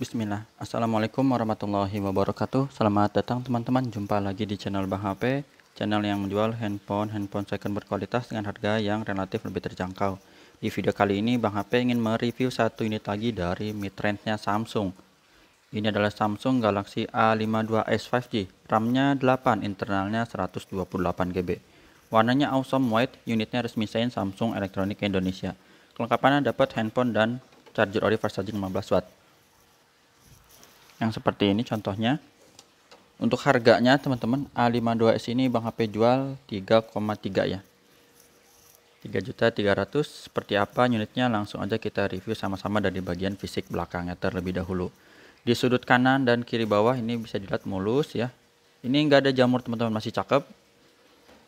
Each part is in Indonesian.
Bismillah, Assalamualaikum warahmatullahi wabarakatuh Selamat datang teman-teman, jumpa lagi di channel Bang HP Channel yang menjual handphone-handphone second berkualitas dengan harga yang relatif lebih terjangkau Di video kali ini Bang HP ingin mereview satu unit lagi dari mid nya Samsung Ini adalah Samsung Galaxy A52s 5G RAM-nya 8, internalnya 128GB Warnanya awesome white, unitnya resmi sein Samsung Electronic Indonesia Kelengkapannya dapat handphone dan charger ori fast 15 watt yang seperti ini contohnya untuk harganya teman-teman A52S ini Bang HP jual 3,3 ya 3.300 seperti apa unitnya langsung aja kita review sama-sama dari bagian fisik belakangnya terlebih dahulu di sudut kanan dan kiri bawah ini bisa dilihat mulus ya ini enggak ada jamur teman-teman masih cakep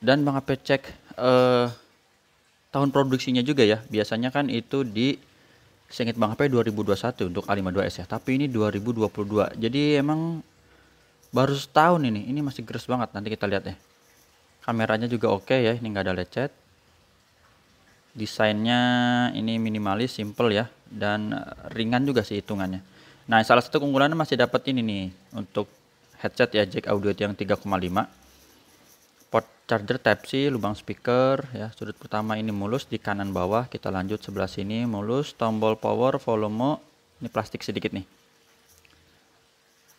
dan Bang HP cek eh, tahun produksinya juga ya biasanya kan itu di saya ingat Bang HP 2021 untuk A52S ya, tapi ini 2022. Jadi emang baru setahun ini, ini masih gres banget. Nanti kita lihat ya. Kameranya juga oke okay ya, ini nggak ada lecet. Desainnya ini minimalis, simple ya, dan ringan juga sih hitungannya. Nah, salah satu keunggulannya masih dapat ini nih untuk headset ya jack audio yang 3,5 port charger type C, lubang speaker ya. Sudut pertama ini mulus di kanan bawah, kita lanjut sebelah sini mulus, tombol power, volume, ini plastik sedikit nih.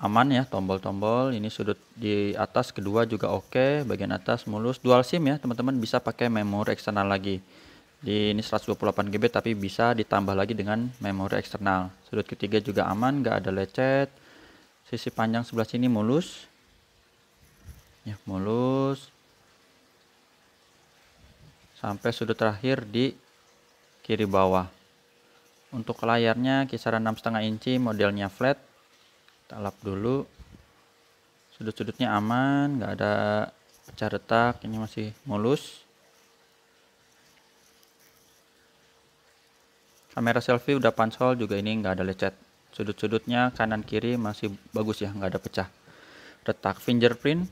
Aman ya tombol-tombol, ini sudut di atas kedua juga oke, bagian atas mulus, dual SIM ya, teman-teman bisa pakai memori eksternal lagi. Di ini 128 GB tapi bisa ditambah lagi dengan memori eksternal. Sudut ketiga juga aman, nggak ada lecet. Sisi panjang sebelah sini mulus. Ya, mulus sampai sudut terakhir di kiri bawah untuk layarnya kisaran 6,5 inci modelnya flat kita lap dulu sudut-sudutnya aman nggak ada pecah retak ini masih mulus kamera selfie udah pansol juga ini nggak ada lecet sudut-sudutnya kanan kiri masih bagus ya nggak ada pecah retak fingerprint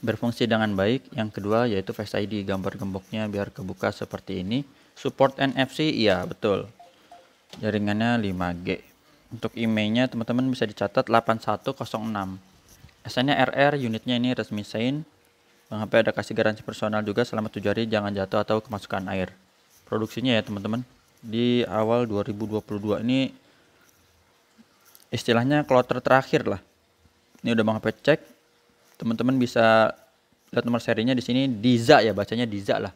berfungsi dengan baik. Yang kedua yaitu Face ID, gambar gemboknya biar kebuka seperti ini. Support NFC, iya betul. Jaringannya 5G. Untuk imei teman-teman bisa dicatat 8106. SN-nya RR, unitnya ini resmi Sein. Bang HP ada kasih garansi personal juga selama 7 hari jangan jatuh atau kemasukan air. Produksinya ya teman-teman. Di awal 2022 ini istilahnya kloter terakhir lah. Ini udah Bang HP cek, teman-teman bisa lihat nomor serinya di sini Diza ya bacanya Diza lah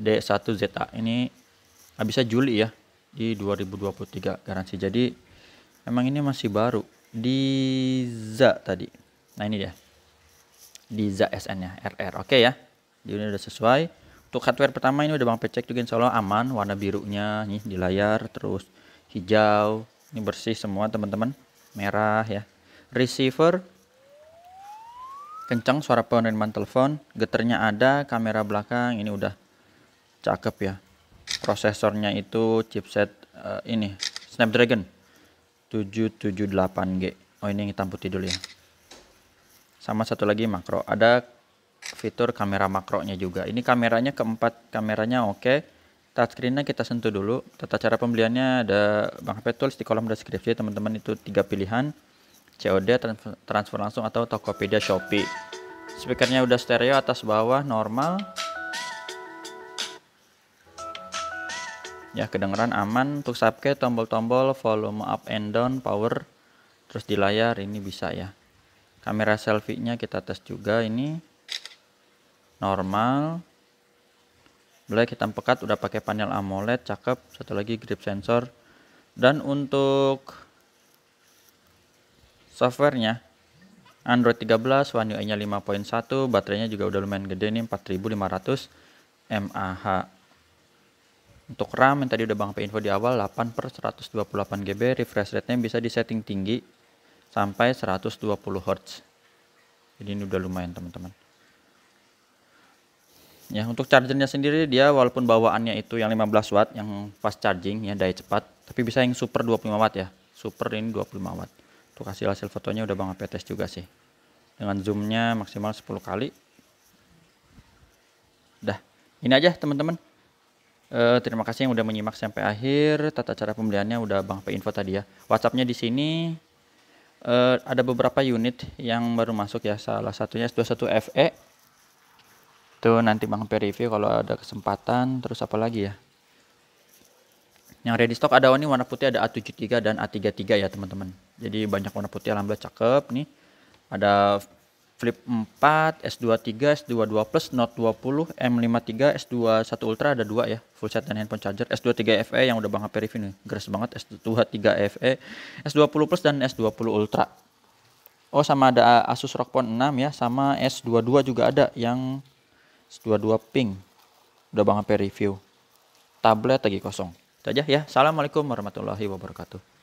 D1ZA ini habisnya Juli ya di 2023 garansi jadi emang ini masih baru Diza tadi nah ini dia Diza SN nya RR oke okay ya di ini udah sesuai untuk hardware pertama ini udah Bang Pecek juga insya Allah aman warna birunya nih di layar terus hijau ini bersih semua teman-teman merah ya receiver kencang suara penerimaan telepon, geternya ada, kamera belakang ini udah cakep ya. Prosesornya itu chipset uh, ini Snapdragon 778G. Oh ini yang hitam putih dulu ya. Sama satu lagi makro. Ada fitur kamera makronya juga. Ini kameranya keempat kameranya oke. Okay. Touchscreennya kita sentuh dulu. Tata cara pembeliannya ada Bang HP Tools di kolom deskripsi teman-teman itu tiga pilihan COD, transfer, langsung atau Tokopedia Shopee. Speakernya udah stereo atas bawah normal. Ya, kedengeran aman untuk subke tombol-tombol volume up and down, power terus di layar ini bisa ya. Kamera selfie-nya kita tes juga ini. Normal. Black hitam pekat udah pakai panel AMOLED, cakep. Satu lagi grip sensor. Dan untuk softwarenya Android 13 One UI nya 5.1 baterainya juga udah lumayan gede nih 4500 mAh untuk RAM yang tadi udah Bang info di awal 8 per 128 GB refresh rate-nya bisa di setting tinggi sampai 120 Hz jadi ini udah lumayan teman-teman ya untuk chargernya sendiri dia walaupun bawaannya itu yang 15 watt yang fast charging ya daya cepat tapi bisa yang super 25 watt ya super ini 25 watt tuh kasih hasil fotonya udah bang apa tes juga sih dengan zoomnya maksimal 10 kali dah ini aja teman-teman e, terima kasih yang udah menyimak sampai akhir tata cara pembeliannya udah bang apa info tadi ya WhatsAppnya di sini e, ada beberapa unit yang baru masuk ya salah satunya S21 FE itu nanti bang apa review kalau ada kesempatan terus apa lagi ya yang ready stock ada warna putih ada A73 dan A33 ya teman-teman jadi banyak warna putih alhamdulillah cakep nih ada Flip 4, S23, S22 Plus, Note 20, M53, S21 Ultra ada dua ya, full set dan handphone charger. S23 FE yang udah Bang HP review nih, geres banget S23 FE, S20 Plus dan S20 Ultra. Oh sama ada Asus ROG Phone 6 ya, sama S22 juga ada yang S22 pink. Udah Bang HP review. Tablet lagi kosong. Itu aja ya. Assalamualaikum warahmatullahi wabarakatuh.